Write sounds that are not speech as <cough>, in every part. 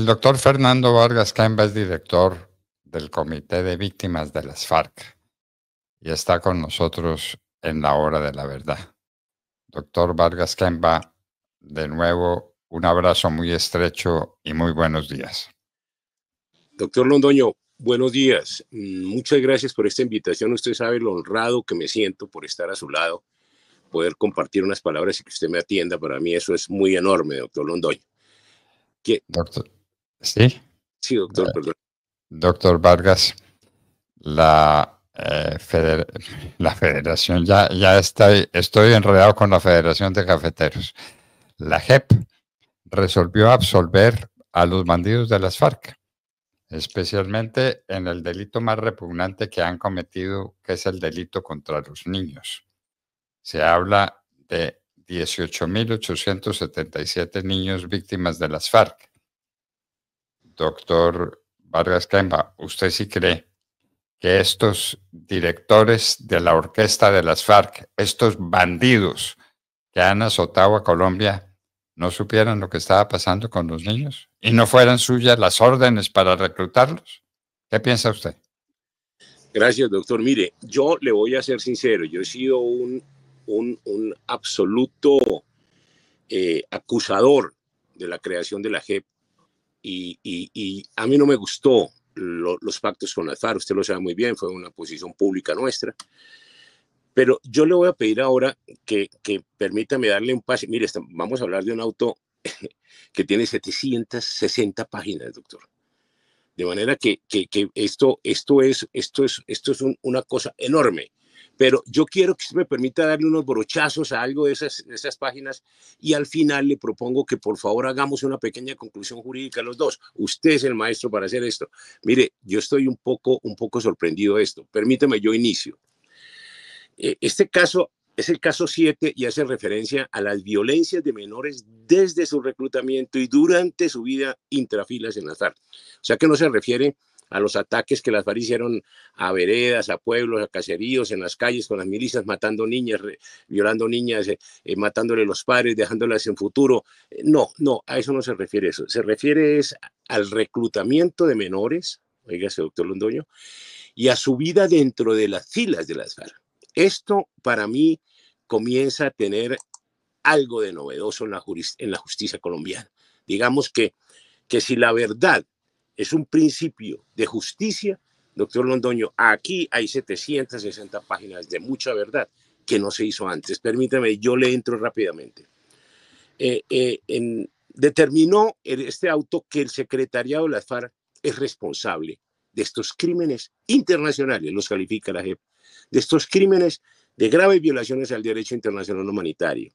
El doctor Fernando Vargas Camba es director del Comité de Víctimas de las FARC y está con nosotros en la hora de la verdad. Doctor Vargas Kemba, de nuevo un abrazo muy estrecho y muy buenos días. Doctor Londoño, buenos días. Muchas gracias por esta invitación. Usted sabe lo honrado que me siento por estar a su lado, poder compartir unas palabras y que usted me atienda. Para mí eso es muy enorme, doctor Londoño. ¿Qué Doctor. Sí. Sí, doctor, Doctor Vargas, la, eh, federación, ya, está, estoy enredado con la Federación de Cafeteros. La JEP resolvió absolver a los bandidos de las FARC, especialmente en el delito más repugnante que han cometido, que es el delito contra los niños. Se habla de 18.877 niños víctimas de las FARC doctor Vargas Kempa, ¿usted sí cree que estos directores de la orquesta de las FARC, estos bandidos que han azotado a Colombia, no supieran lo que estaba pasando con los niños y no fueran suyas las órdenes para reclutarlos? ¿Qué piensa usted? Gracias, doctor. Mire, yo le voy a ser sincero, yo he sido un, absoluto eh, acusador de la creación de la JEP y, a mí no me gustó los pactos con FARC, usted lo sabe muy bien, fue una posición pública nuestra. Pero yo le voy a pedir ahora que, permítame darle un pase. Mire, vamos a hablar de un auto <laughs> que tiene 760 páginas, doctor. De manera que, esto, es, esto es, esto es una cosa enorme pero yo quiero que me permita darle unos brochazos a algo de esas, páginas y al final le propongo que por favor hagamos una pequeña conclusión jurídica los dos. Usted es el maestro para hacer esto. Mire, yo estoy un poco, un poco sorprendido de esto. Permítame, yo inicio. E, este caso es el caso 7 y hace referencia a las violencias de menores desde su reclutamiento y durante su vida intrafilas en la tarde. O sea que no se refiere a los ataques que las FARC hicieron a veredas, a pueblos, a caseríos, en las calles, con las milicias, matando niñas, violando niñas, eh, eh, matándole los padres, dejándolas en futuro. Eh, no, no, a eso no se refiere eso. Se refiere es al reclutamiento de menores, oígase, doctor Londoño, y a su vida dentro de las filas de las FARC. Esto para mí comienza a tener algo de novedoso en la, en la justicia colombiana. Digamos que, que si la verdad es un principio de justicia. Doctor Londoño, aquí hay 760 páginas de mucha verdad que no se hizo antes. Permítame, yo le entro rápidamente. Eh, eh, en, determinó este auto que el secretariado de la FARC es responsable de estos crímenes internacionales, los califica la JEP, de estos crímenes de graves violaciones al derecho internacional humanitario.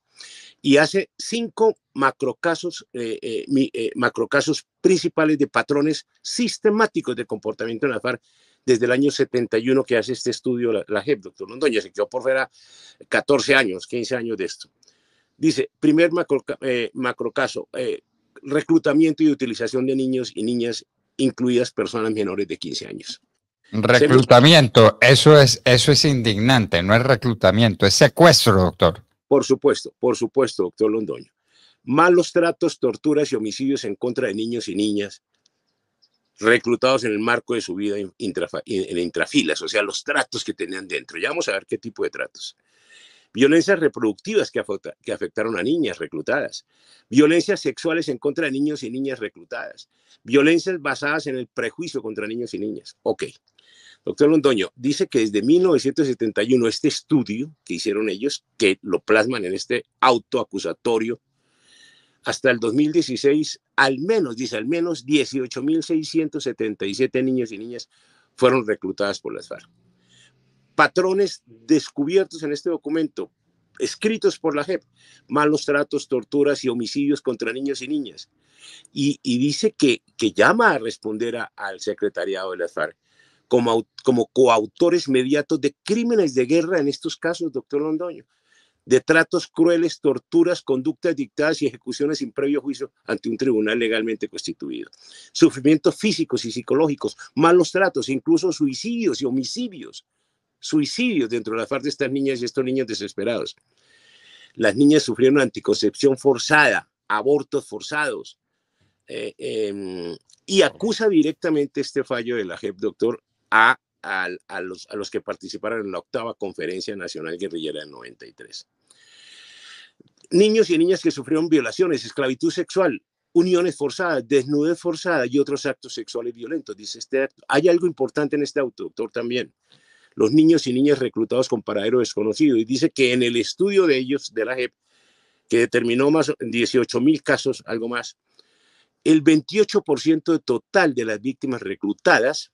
Y hace cinco macrocasos, eh, eh, eh, macrocasos principales de patrones sistemáticos de comportamiento en la FARC desde el año 71 que hace este estudio la, JEP, doctor Londoña, se quedó por fuera 14 años, 15 años de esto. Dice, primer macro, macrocaso, reclutamiento y utilización de niños y niñas, incluidas personas menores de 15 años. Reclutamiento, eso es, eso es indignante, no es reclutamiento, es secuestro, doctor. Por supuesto, por supuesto, doctor Londoño. Malos tratos, torturas y homicidios en contra de niños y niñas reclutados en el marco de su vida en intrafilas, o sea, los tratos que tenían dentro. Ya vamos a ver qué tipo de tratos. Violencias reproductivas que, que afectaron a niñas reclutadas. Violencias sexuales en contra de niños y niñas reclutadas. Violencias basadas en el prejuicio contra niños y niñas. Ok, Doctor Londoño, dice que desde 1971 este estudio que hicieron ellos, que lo plasman en este auto acusatorio, hasta el 2016, al menos, dice, al menos 18.677 niños y niñas fueron reclutadas por las FARC. Patrones descubiertos en este documento, escritos por la JEP, malos tratos, torturas y homicidios contra niños y niñas. Y, dice que, que llama a responder al secretariado de las FARC como, coautores mediatos de crímenes de guerra en estos casos, doctor Londoño, de tratos crueles, torturas, conductas dictadas y ejecuciones sin previo juicio ante un tribunal legalmente constituido. Sufrimientos físicos y psicológicos, malos tratos, incluso suicidios y homicidios. Suicidios dentro de la parte de estas niñas y estos niños desesperados. Las niñas sufrieron anticoncepción forzada, abortos forzados. Eh, em, y acusa directamente este fallo de la JEP, doctor, a, los, que participaron en la octava Conferencia Nacional Guerrillera del 93. Niños y niñas que sufrieron violaciones, esclavitud sexual, uniones forzadas, desnudez forzada y otros actos sexuales violentos, dice este acto. Hay algo importante en este auto, doctor, también. Los niños y niñas reclutados con paradero desconocido. Y dice que en el estudio de ellos, de la JEP, que determinó más 18 mil casos, algo más, el 28% total de las víctimas reclutadas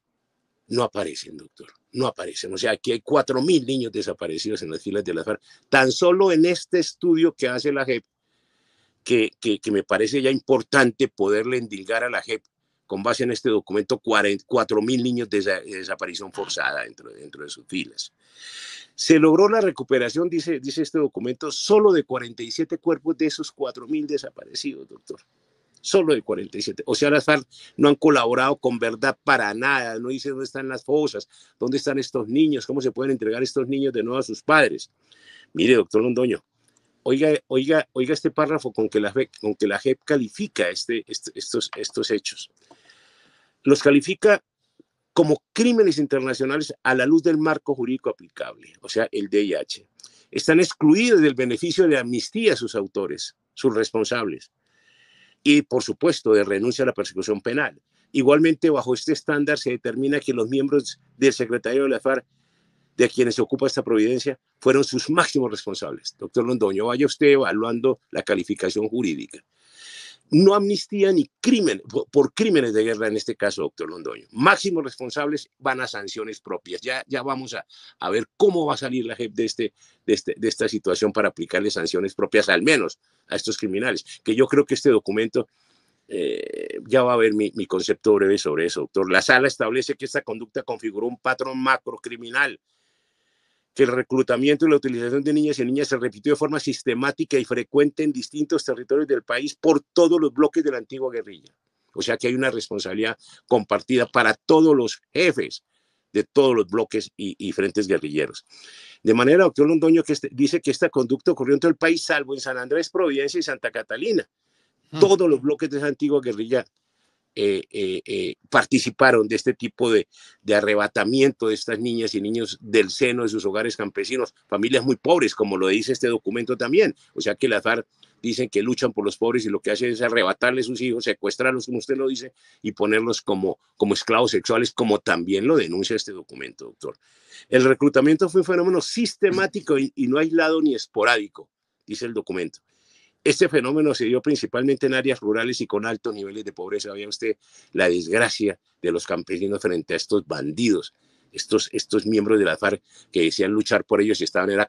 no aparecen, doctor, no aparecen. O sea, aquí hay 4.000 niños desaparecidos en las filas de la FARC. Tan solo en este estudio que hace la JEP, que, me parece ya importante poderle endilgar a la JEP con base en este documento 4.000 niños de, desaparición forzada dentro, dentro de sus filas. Se logró la recuperación, dice, dice este documento, solo de 47 cuerpos de esos 4.000 desaparecidos, doctor solo de 47. O sea, las FARC no han colaborado con verdad para nada, no dice dónde están las fosas, dónde están estos niños, cómo se pueden entregar estos niños de nuevo a sus padres. Mire, doctor Londoño, oiga, oiga, oiga este párrafo con que la, con que la JEP califica este, este, estos, estos hechos. Los califica como crímenes internacionales a la luz del marco jurídico aplicable, o sea, el DIH. Están excluidos del beneficio de amnistía sus autores, sus responsables y, por supuesto, de renuncia a la persecución penal. Igualmente, bajo este estándar se determina que los miembros del secretario de la FARC, de quienes se ocupa esta providencia, fueron sus máximos responsables. Doctor Londoño, vaya usted evaluando la calificación jurídica no amnistía ni crimen, por crímenes de guerra en este caso, doctor Londoño. Máximos responsables van a sanciones propias. Ya, ya vamos a, ver cómo va a salir la JEP este, de, este, de, esta situación para aplicarle sanciones propias, al menos a estos criminales, que yo creo que este documento eh, ya va a ver mi, mi, concepto breve sobre eso, doctor. La sala establece que esta conducta configuró un patrón macrocriminal que el reclutamiento y la utilización de niñas y niñas se repitió de forma sistemática y frecuente en distintos territorios del país por todos los bloques de la antigua guerrilla. O sea que hay una responsabilidad compartida para todos los jefes de todos los bloques y, frentes guerrilleros. De manera, doctor Londoño que este, dice que esta conducta ocurrió en todo el país, salvo en San Andrés, Providencia y Santa Catalina. Hmm. Todos los bloques de esa antigua guerrilla eh, eh, eh, participaron de este tipo de, arrebatamiento de estas niñas y niños del seno de sus hogares campesinos, familias muy pobres, como lo dice este documento también. O sea que las FARC dicen que luchan por los pobres y lo que hacen es arrebatarles sus hijos, secuestrarlos, como usted lo dice, y ponerlos como, como esclavos sexuales, como también lo denuncia este documento, doctor. El reclutamiento fue un fenómeno sistemático y no aislado ni esporádico, dice el documento. Este fenómeno se dio principalmente en áreas rurales y con altos niveles de pobreza. Había usted la desgracia de los campesinos frente a estos bandidos, estos, estos miembros de la FARC que decían luchar por ellos y estaban era,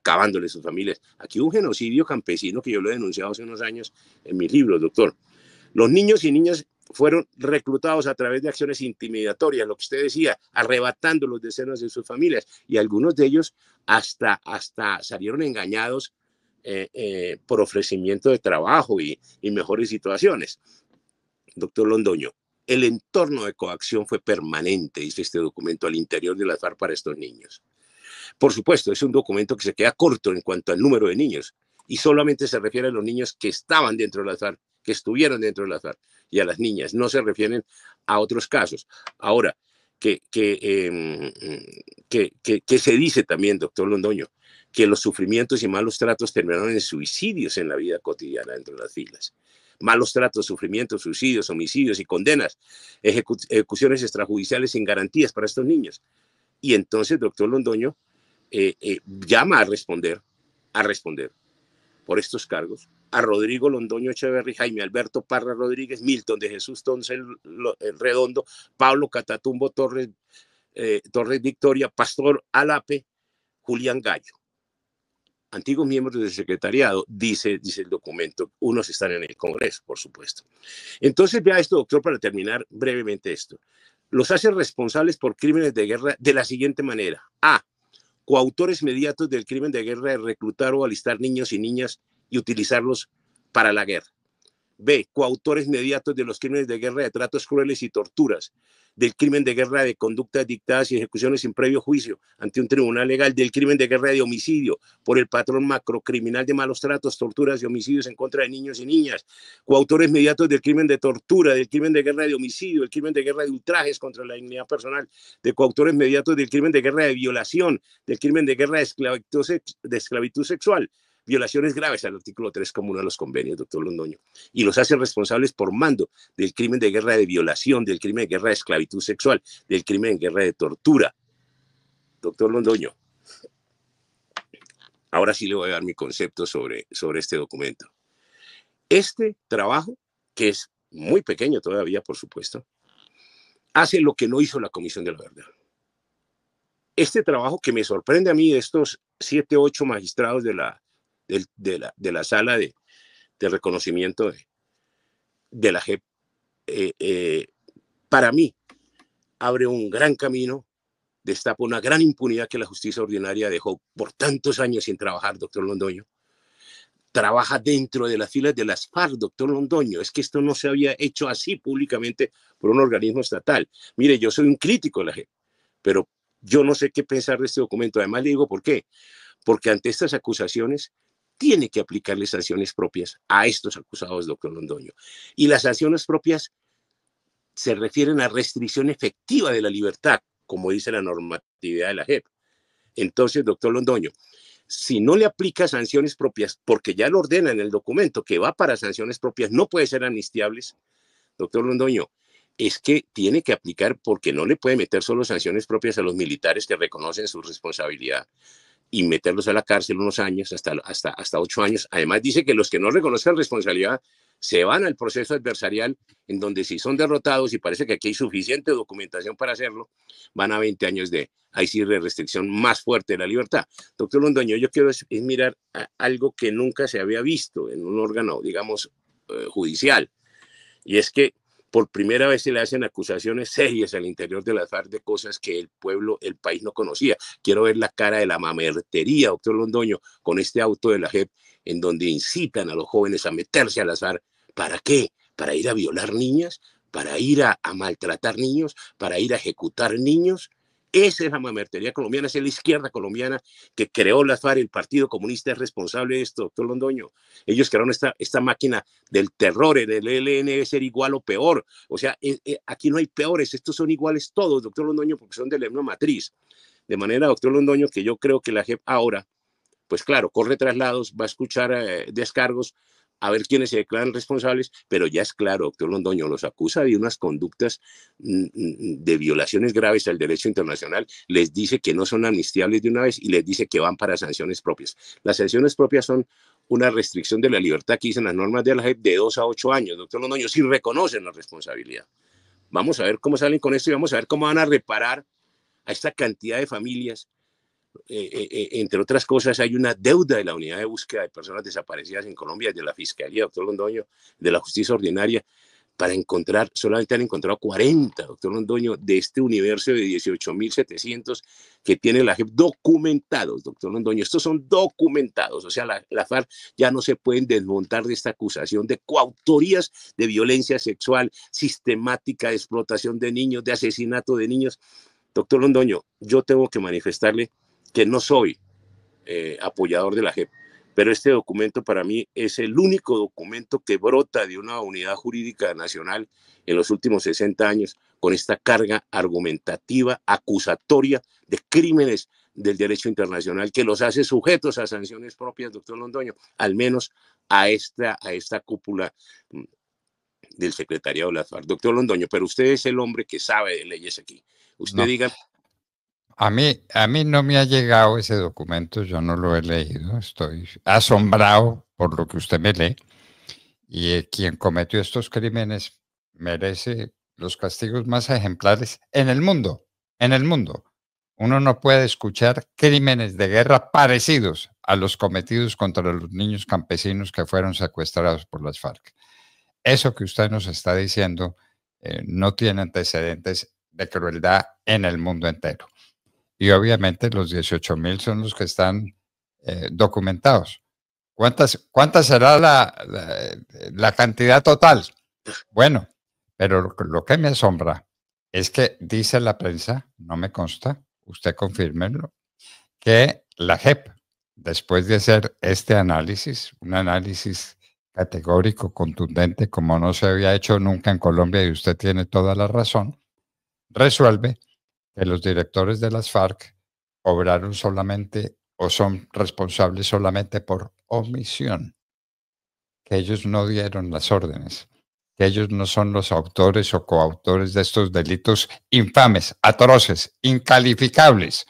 sus familias. Aquí un genocidio campesino que yo lo he denunciado hace unos años en mis libros, doctor. Los niños y niñas fueron reclutados a través de acciones intimidatorias, lo que usted decía, arrebatando los decenas de sus familias y algunos de ellos hasta, hasta salieron engañados eh, eh, por ofrecimiento de trabajo y, mejores situaciones. Doctor Londoño, el entorno de coacción fue permanente, dice este documento, al interior del azar para estos niños. Por supuesto, es un documento que se queda corto en cuanto al número de niños y solamente se refiere a los niños que estaban dentro del azar que estuvieron dentro del azar y a las niñas, no se refieren a otros casos. Ahora, que, que, em, que se dice también, doctor Londoño, que los sufrimientos y malos tratos terminaron en suicidios en la vida cotidiana dentro de las filas. Malos tratos, sufrimientos, suicidios, homicidios y condenas, ejecuciones extrajudiciales sin garantías para estos niños. Y entonces, doctor Londoño eh, eh, llama a responder, a responder por estos cargos a Rodrigo Londoño Echeverry Jaime Alberto Parra Rodríguez, Milton de Jesús Tonce Redondo, Pablo Catatumbo Torres, eh, Torres Victoria, Pastor Alape, Julián Gallo antiguos miembros del secretariado, dice, dice el documento. Unos están en el Congreso, por supuesto. Entonces, vea esto, doctor, para terminar brevemente esto. Los hace responsables por crímenes de guerra de la siguiente manera. A. Coautores inmediatos del crimen de guerra de reclutar o alistar niños y niñas y utilizarlos para la guerra. B. Coautores inmediatos de los crímenes de guerra de tratos crueles y torturas, del crimen de guerra de conductas dictadas y ejecuciones sin previo juicio ante un tribunal legal, del crimen de guerra de homicidio por el patrón macrocriminal de malos tratos, torturas y homicidios en contra de niños y niñas, coautores inmediatos del crimen de tortura, del crimen de guerra de homicidio, del crimen de guerra de ultrajes contra la dignidad personal, de coautores inmediatos del crimen de guerra de violación, del crimen de guerra de esclavitud, de esclavitud sexual violaciones graves al artículo 3 común de los convenios, doctor Londoño, y los hace responsables por mando del crimen de guerra de violación, del crimen de guerra de esclavitud sexual, del crimen de guerra de tortura. Doctor Londoño, ahora sí le voy a dar mi concepto sobre, sobre este documento. Este trabajo, que es muy pequeño todavía, por supuesto, hace lo que no hizo la Comisión de la Verdad. Este trabajo que me sorprende a mí de estos siete, ocho magistrados de la de, la, de, la, sala de, reconocimiento de, la JEP, eh, eh, para mí abre un gran camino, destapa una gran impunidad que la justicia ordinaria dejó por tantos años sin trabajar, doctor Londoño. Trabaja dentro de las filas de las FARC, doctor Londoño. Es que esto no se había hecho así públicamente por un organismo estatal. Mire, yo soy un crítico de la JEP, pero yo no sé qué pensar de este documento. Además, le digo por qué. Porque ante estas acusaciones, tiene que aplicarle sanciones propias a estos acusados, doctor Londoño. Y las sanciones propias se refieren a restricción efectiva de la libertad, como dice la normatividad de la JEP. Entonces, doctor Londoño, si no le aplica sanciones propias, porque ya lo ordena en el documento que va para sanciones propias, no puede ser amnistiables, doctor Londoño, es que tiene que aplicar porque no le puede meter solo sanciones propias a los militares que reconocen su responsabilidad y meterlos a la cárcel unos años, hasta, hasta, hasta ocho años. Además dice que los que no reconozcan responsabilidad se van al proceso adversarial, en donde si son derrotados, y parece que aquí hay suficiente documentación para hacerlo, van a 20 años de, ahí sí, de restricción más fuerte de la libertad. Doctor Londoño, yo quiero es, mirar algo que nunca se había visto en un órgano, digamos, eh, judicial, y es que por primera vez se le hacen acusaciones serias al interior de azar de cosas que el pueblo, el país no conocía. Quiero ver la cara de la mamertería, doctor Londoño, con este auto de la JEP en donde incitan a los jóvenes a meterse al azar. ¿Para qué? ¿Para ir a violar niñas? ¿Para ir a maltratar niños? ¿Para ir a ejecutar niños? Esa es la mamertería colombiana, es la izquierda colombiana que creó las FARC, el Partido Comunista es responsable de esto, doctor Londoño. Ellos crearon esta, máquina del terror, el ELN debe ser igual o peor. O sea, eh, eh, aquí no hay peores, estos son iguales todos, doctor Londoño, porque son de la matriz. De manera, doctor Londoño, que yo creo que la JEP ahora, pues claro, corre traslados, va a escuchar eh, descargos, a ver quiénes se declaran responsables, pero ya es claro, doctor Londoño los acusa de unas conductas mm, mm, de violaciones graves al derecho internacional, les dice que no son amnistiables de una vez y les dice que van para sanciones propias. Las sanciones propias son una restricción de la libertad que dicen las normas de la JEP de dos a ocho años, doctor Londoño, si reconocen la responsabilidad. Vamos a ver cómo salen con esto y vamos a ver cómo van a reparar a esta cantidad de familias eh, eh, eh, entre otras cosas, hay una deuda de la unidad de búsqueda de personas desaparecidas en Colombia, de la Fiscalía, doctor Londoño, de la Justicia Ordinaria, para encontrar, solamente han encontrado 40, doctor Londoño, de este universo de 18.700 que tiene la JEP documentados, doctor Londoño. Estos son documentados, o sea, la, la FARC ya no se pueden desmontar de esta acusación de coautorías de violencia sexual sistemática, de explotación de niños, de asesinato de niños. Doctor Londoño, yo tengo que manifestarle que no soy eh, apoyador de la JEP, pero este documento para mí es el único documento que brota de una unidad jurídica nacional en los últimos 60 años con esta carga argumentativa, acusatoria de crímenes del derecho internacional que los hace sujetos a sanciones propias, doctor Londoño, al menos a esta, a esta cúpula mm, del secretariado de la FARC. Doctor Londoño, pero usted es el hombre que sabe de leyes aquí. Usted diga a mí, a mí no me ha llegado ese documento, yo no lo he leído, estoy asombrado por lo que usted me lee. Y eh, quien cometió estos crímenes merece los castigos más ejemplares en el mundo, en el mundo. Uno no puede escuchar crímenes de guerra parecidos a los cometidos contra los niños campesinos que fueron secuestrados por las FARC. Eso que usted nos está diciendo eh, no tiene antecedentes de crueldad en el mundo entero. Y obviamente los 18 mil son los que están eh, documentados. ¿Cuántas, ¿Cuánta será la, la, cantidad total? Bueno, pero lo, que me asombra es que dice la prensa, no me consta, usted confírmelo, que la JEP, después de hacer este análisis, un análisis categórico, contundente, como no se había hecho nunca en Colombia, y usted tiene toda la razón, resuelve que los directores de las FARC obraron solamente o son responsables solamente por omisión, que ellos no dieron las órdenes, que ellos no son los autores o coautores de estos delitos infames, atroces, incalificables,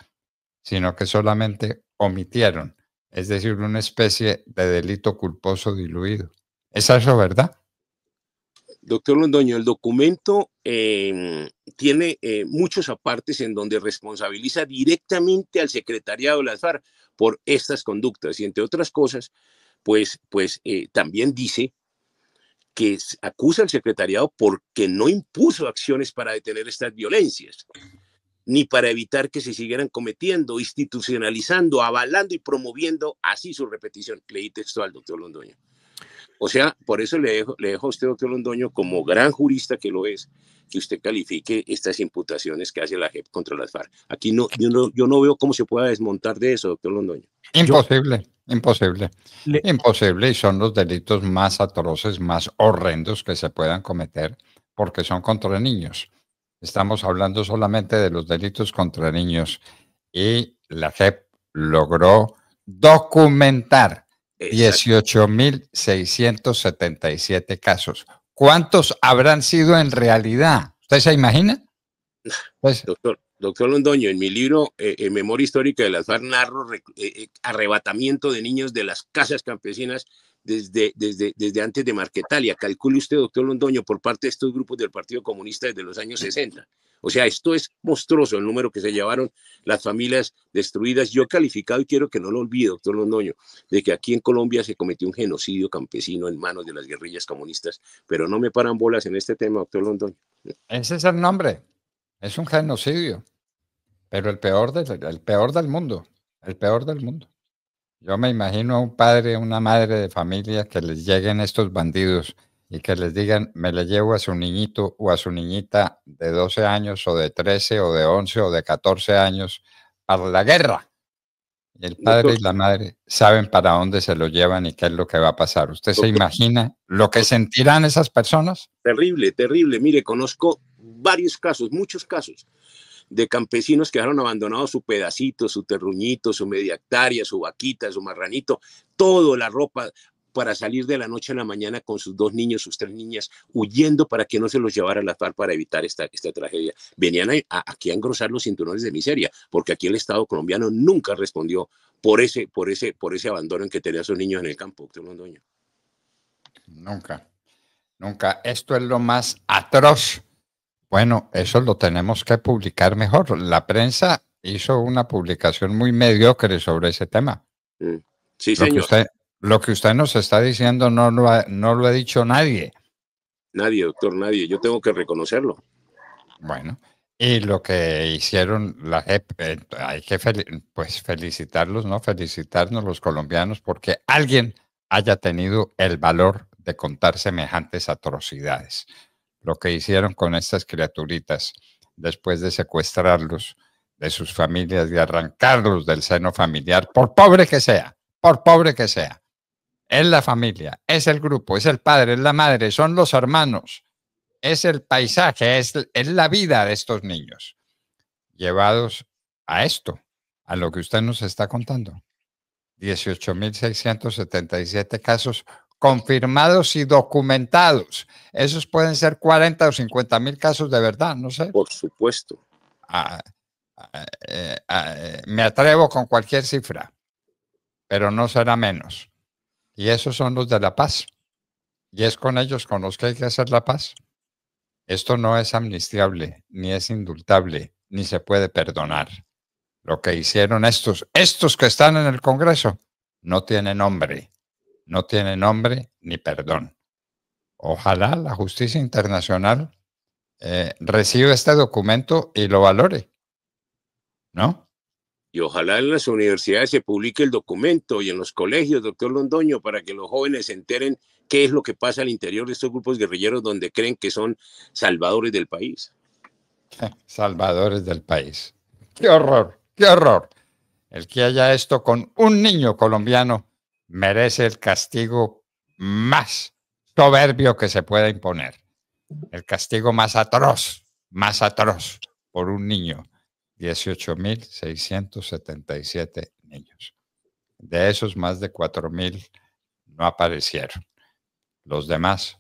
sino que solamente omitieron, es decir, una especie de delito culposo diluido. ¿Es eso verdad? Doctor Londoño, el documento eh, tiene eh, muchos apartes en donde responsabiliza directamente al secretariado de las FARC por estas conductas y entre otras cosas, pues, pues eh, también dice que acusa al secretariado porque no impuso acciones para detener estas violencias, ni para evitar que se siguieran cometiendo, institucionalizando, avalando y promoviendo así su repetición. Leí textual, doctor Londoño. O sea, por eso le dejo, le dejo a usted, doctor Londoño, como gran jurista que lo es, que usted califique estas imputaciones que hace la JEP contra las FARC. Aquí no yo, no, yo no veo cómo se pueda desmontar de eso, doctor Londoño. Imposible, imposible, imposible. Y son los delitos más atroces, más horrendos que se puedan cometer porque son contra niños. Estamos hablando solamente de los delitos contra niños y la JEP logró documentar 18.677 casos. ¿Cuántos habrán sido en realidad? ¿Usted se imagina? <laughs> Pues doctor, doctor Londoño, en mi libro en eh, eh, Memoria Histórica de las narro eh, arrebatamiento de niños de las casas campesinas desde, desde, desde antes de Marquetalia. Calcule usted, doctor Londoño, por parte de estos grupos del Partido Comunista desde los años 60. O sea, esto es monstruoso el número que se llevaron las familias destruidas. Yo he calificado y quiero que no lo olvide, doctor Londoño, de que aquí en Colombia se cometió un genocidio campesino en manos de las guerrillas comunistas, pero no me paran bolas en este tema, doctor Londoño. Ese es el nombre. Es un genocidio, pero el peor del, el peor del mundo, el peor del mundo. Yo me imagino a un padre, a una madre de familia que les lleguen estos bandidos y que les digan, me le llevo a su niñito o a su niñita de 12 años o de 13 o de 11 o de 14 años a la guerra. el padre y la madre saben para dónde se lo llevan y qué es lo que va a pasar. ¿Usted se imagina lo que sentirán esas personas? Terrible, terrible. Mire, conozco varios casos, muchos casos de campesinos que dejaron abandonado su pedacito, su terruñito, su media hectárea, su vaquita, su marranito, toda la ropa para salir de la noche a la mañana con sus dos niños, sus tres niñas, huyendo para que no se los llevara a la FARC para evitar esta, tragedia. Venían aquí a engrosar los cinturones de miseria, porque aquí el Estado colombiano nunca respondió por ese, por ese, por ese abandono en que a sus niños en el campo, doctor Londoño. Nunca, nunca. Esto es lo más atroz. Bueno, eso lo tenemos que publicar mejor. La prensa hizo una publicación muy mediocre sobre ese tema. Mm. Sí, señor. Lo que usted nos está diciendo no lo ha, no lo ha dicho nadie. Nadie, doctor, nadie. Yo tengo que reconocerlo. Bueno, y lo que hicieron la JEP, eh, hay que pues felicitarlos, ¿no? Felicitarnos los colombianos porque alguien haya tenido el valor de contar semejantes atrocidades. Lo que hicieron con estas criaturitas después de secuestrarlos de sus familias, y arrancarlos del seno familiar, por pobre que sea, por pobre que sea es la familia, es el grupo, es el padre, es la madre, son los hermanos, es el paisaje, es, la vida de estos niños, llevados a esto, a lo que usted nos está contando. 18.677 casos confirmados y documentados. Esos pueden ser 40 o 50 mil casos de verdad, no sé. Por supuesto. Ah, ah, eh, ah, eh, me atrevo con cualquier cifra, pero no será menos. Y esos son los de la paz. Y es con ellos con los que hay que hacer la paz. Esto no es amnistiable, ni es indultable, ni se puede perdonar. Lo que hicieron estos, estos que están en el Congreso, no tiene nombre, no tiene nombre ni perdón. Ojalá la justicia internacional eh, reciba este documento y lo valore, ¿no? Y ojalá en las universidades se publique el documento y en los colegios, doctor Londoño, para que los jóvenes se enteren qué es lo que pasa al interior de estos grupos guerrilleros donde creen que son salvadores del país. <laughs> Salvadores del país. Qué horror, qué horror. El que haya esto con un niño colombiano merece el castigo más soberbio que se pueda imponer. El castigo más atroz, más atroz por un niño 18.677 niños. De esos, más de 4.000 no aparecieron. Los demás,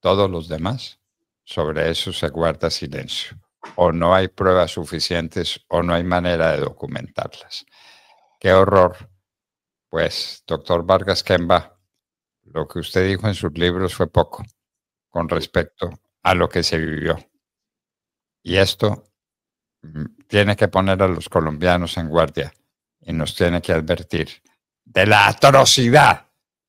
todos los demás, sobre eso se guarda silencio. O no hay pruebas suficientes o no hay manera de documentarlas. Qué horror. Pues, doctor Vargas Kemba, lo que usted dijo en sus libros fue poco con respecto a lo que se vivió. Y esto tiene que poner a los colombianos en guardia y nos tiene que advertir de la atrocidad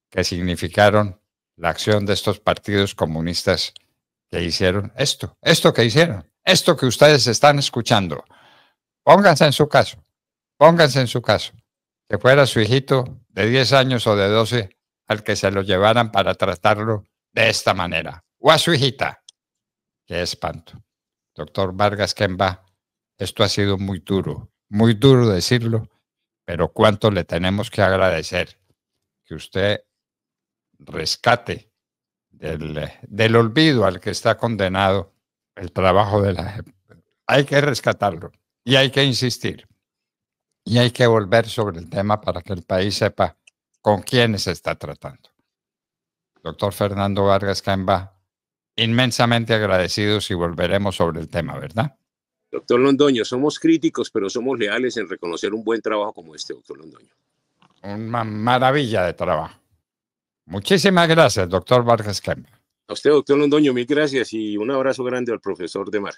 que significaron la acción de estos partidos comunistas que hicieron esto, esto que hicieron, esto que ustedes están escuchando. Pónganse en su caso, pónganse en su caso, que fuera su hijito de 10 años o de 12 al que se lo llevaran para tratarlo de esta manera, o a su hijita. Qué espanto. Doctor Vargas Kemba esto ha sido muy duro, muy duro decirlo, pero cuánto le tenemos que agradecer que usted rescate del, del olvido al que está condenado el trabajo de la gente. Hay que rescatarlo y hay que insistir y hay que volver sobre el tema para que el país sepa con quiénes se está tratando. Doctor Fernando Vargas Caimba, inmensamente agradecido y volveremos sobre el tema, ¿verdad? Doctor Londoño, somos críticos, pero somos leales en reconocer un buen trabajo como este, doctor Londoño. Una maravilla de trabajo. Muchísimas gracias, doctor Vargas Kemp. A usted, doctor Londoño, mil gracias y un abrazo grande al profesor de Mar.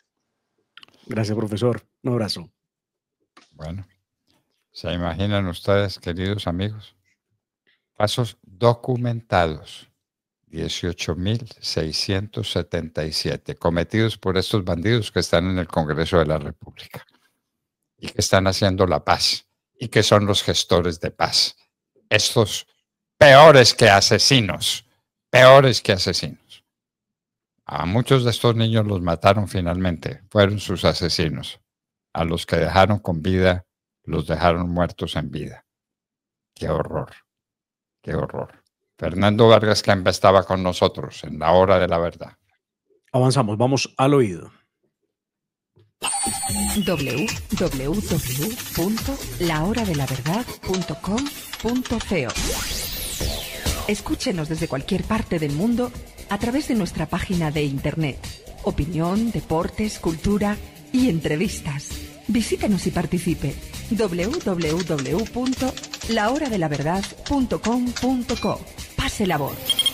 Gracias, profesor. Un abrazo. Bueno, ¿se imaginan ustedes, queridos amigos? Pasos documentados. 18.677 cometidos por estos bandidos que están en el Congreso de la República y que están haciendo la paz y que son los gestores de paz. Estos peores que asesinos, peores que asesinos. A muchos de estos niños los mataron finalmente, fueron sus asesinos. A los que dejaron con vida, los dejaron muertos en vida. Qué horror, qué horror. Fernando Vargas Campa estaba con nosotros en la hora de la verdad. Avanzamos, vamos al oído. www.lahoradelaverdad.com.co Escúchenos desde cualquier parte del mundo a través de nuestra página de internet. Opinión, deportes, cultura y entrevistas. Visítenos y participe. www.lahoradelaverdad.com.co pase la voz.